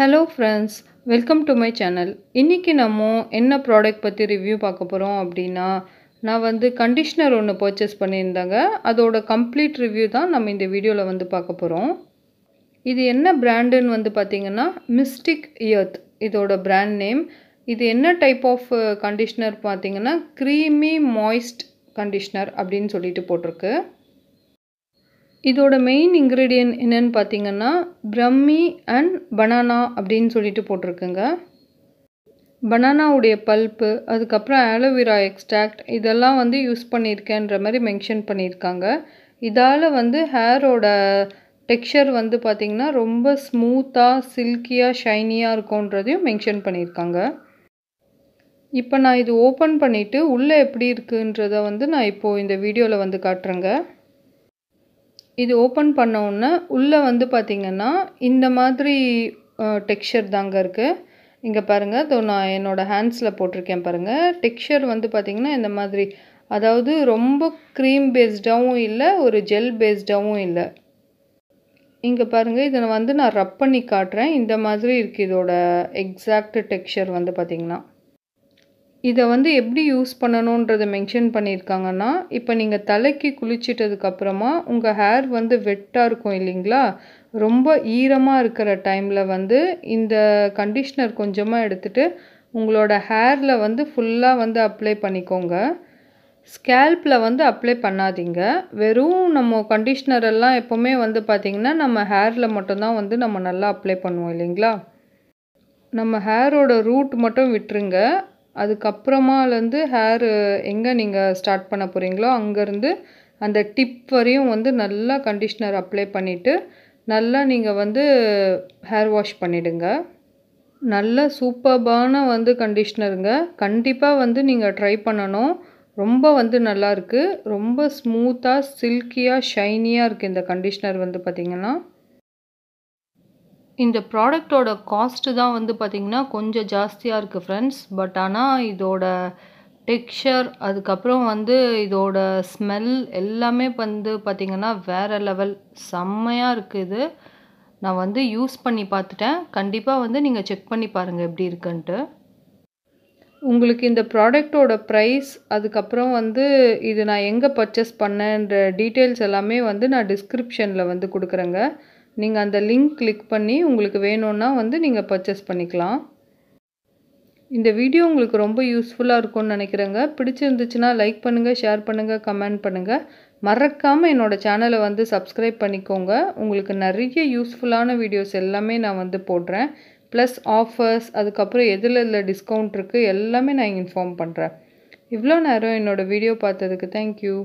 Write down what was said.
hello friends welcome to my channel இன்றைக்கி நம்ம என்ன ப்ராடக்ட் பற்றி ரிவ்யூ பார்க்க போகிறோம் அப்படின்னா நான் வந்து கண்டிஷ்னர் ஒன்று பர்ச்சேஸ் பண்ணியிருந்தாங்க அதோட கம்ப்ளீட் ரிவ்யூ தான் நம்ம இந்த வீடியோவில் வந்து பார்க்க போகிறோம் இது என்ன பிராண்டுன்னு வந்து பார்த்தீங்கன்னா மிஸ்டிக் இயர்த் இதோட பிராண்ட் நேம் இது என்ன டைப் ஆஃப் கண்டிஷ்னர் பார்த்தீங்கன்னா க்ரீமி மாய்ஸ்ட் கண்டிஷ்னர் அப்படின்னு சொல்லிட்டு போட்டிருக்கு இதோட மெயின் இன்க்ரீடியன்ட் என்னென்னு பார்த்தீங்கன்னா பிரம்மி அண்ட் பனானா அப்படின்னு சொல்லிட்டு போட்டிருக்குங்க பனானாவுடைய பல்ப்பு அதுக்கப்புறம் ஆலோவேரா எக்ஸ்ட்ராக்ட் இதெல்லாம் வந்து யூஸ் பண்ணியிருக்கேன்ற மாதிரி மென்ஷன் பண்ணியிருக்காங்க இதால் வந்து ஹேரோட டெக்ஸ்சர் வந்து பார்த்திங்கன்னா ரொம்ப ஸ்மூத்தாக சில்கியாக ஷைனியாக இருக்கும்ன்றதையும் மென்ஷன் பண்ணியிருக்காங்க இப்போ நான் இது ஓப்பன் பண்ணிவிட்டு உள்ளே எப்படி இருக்குன்றதை வந்து நான் இப்போது இந்த வீடியோவில் வந்து காட்டுறேங்க இது ஓப்பன் பண்ணோன்னே உள்ளே வந்து பார்த்திங்கன்னா இந்த மாதிரி டெக்ஸ்சர் தாங்க இருக்குது இங்கே பாருங்கள் இதோ நான் என்னோடய ஹேண்ட்ஸில் போட்டிருக்கேன் பாருங்கள் டெக்ஸ்சர் வந்து பார்த்திங்கன்னா இந்த மாதிரி அதாவது ரொம்ப க்ரீம் பேஸ்டாகவும் இல்லை ஒரு ஜெல் பேஸ்டாகவும் இல்லை இங்கே பாருங்கள் இதை வந்து நான் ரப் பண்ணி காட்டுறேன் இந்த மாதிரி இருக்குது இதோட எக்ஸாக்ட் டெக்ஸ்சர் வந்து பார்த்திங்கன்னா இதை வந்து எப்படி யூஸ் பண்ணணுன்றதை மென்ஷன் பண்ணியிருக்காங்கன்னா இப்போ நீங்கள் தலைக்கு குளிச்சிட்டதுக்கப்புறமா உங்கள் ஹேர் வந்து வெட்டாக இருக்கும் இல்லைங்களா ரொம்ப ஈரமாக இருக்கிற டைமில் வந்து இந்த கண்டிஷ்னர் கொஞ்சமாக எடுத்துகிட்டு உங்களோட ஹேரில் வந்து ஃபுல்லாக வந்து அப்ளை பண்ணிக்கோங்க ஸ்கேல்பில் வந்து அப்ளை பண்ணாதீங்க வெறும் நம்ம கண்டிஷ்னர் எல்லாம் எப்போவுமே வந்து பார்த்திங்கன்னா நம்ம ஹேரில் மட்டும்தான் வந்து நம்ம நல்லா அப்ளை பண்ணுவோம் இல்லைங்களா நம்ம ஹேரோட ரூட் மட்டும் விட்டுருங்க அதுக்கப்புறமாலேருந்து ஹேரு எங்கே நீங்கள் ஸ்டார்ட் பண்ண போகிறீங்களோ அங்கேருந்து அந்த டிப் வரையும் வந்து நல்லா கண்டிஷ்னர் அப்ளை பண்ணிவிட்டு நல்லா நீங்கள் வந்து ஹேர் வாஷ் பண்ணிவிடுங்க நல்ல சூப்பர்பான வந்து கண்டிஷ்னருங்க கண்டிப்பாக வந்து நீங்கள் ட்ரை பண்ணணும் ரொம்ப வந்து நல்லாயிருக்கு ரொம்ப ஸ்மூத்தாக சில்கியாக ஷைனியாக இருக்குது இந்த கண்டிஷ்னர் வந்து பார்த்திங்கன்னா இந்த ப்ராடக்ட்டோட காஸ்ட்டு தான் வந்து பார்த்திங்கன்னா கொஞ்சம் ஜாஸ்தியாக இருக்குது ஃப்ரெண்ட்ஸ் பட் ஆனால் இதோட டெக்ஸ்சர் அதுக்கப்புறம் வந்து இதோட ஸ்மெல் எல்லாமே வந்து பார்த்திங்கன்னா வேறு லெவல் செம்மையாக இருக்குது நான் வந்து யூஸ் பண்ணி பார்த்துட்டேன் கண்டிப்பாக வந்து நீங்கள் செக் பண்ணி பாருங்கள் எப்படி இருக்குன்ட்டு உங்களுக்கு இந்த ப்ராடக்டோட ப்ரைஸ் அதுக்கப்புறம் வந்து இது நான் எங்கே பர்ச்சேஸ் பண்ணேன்ற டீட்டெயில்ஸ் எல்லாமே வந்து நான் டிஸ்கிரிப்ஷனில் வந்து கொடுக்குறேங்க நீங்கள் அந்த லிங்க் கிளிக் பண்ணி உங்களுக்கு வேணும்னா வந்து நீங்கள் பர்ச்சேஸ் பண்ணிக்கலாம் இந்த வீடியோ உங்களுக்கு ரொம்ப யூஸ்ஃபுல்லாக இருக்கும்னு நினைக்கிறேங்க பிடிச்சிருந்துச்சுன்னா லைக் பண்ணுங்கள் ஷேர் பண்ணுங்கள் கமெண்ட் பண்ணுங்கள் மறக்காமல் என்னோடய சேனலை வந்து சப்ஸ்கிரைப் பண்ணிக்கோங்க உங்களுக்கு நிறைய யூஸ்ஃபுல்லான வீடியோஸ் எல்லாமே நான் வந்து போடுறேன் ப்ளஸ் ஆஃபர்ஸ் அதுக்கப்புறம் எதில் இதில் டிஸ்கவுண்ட் இருக்குது எல்லாமே நான் இன்ஃபார்ம் பண்ணுறேன் இவ்வளோ நேரம் என்னோடய வீடியோ பார்த்ததுக்கு தேங்க்யூ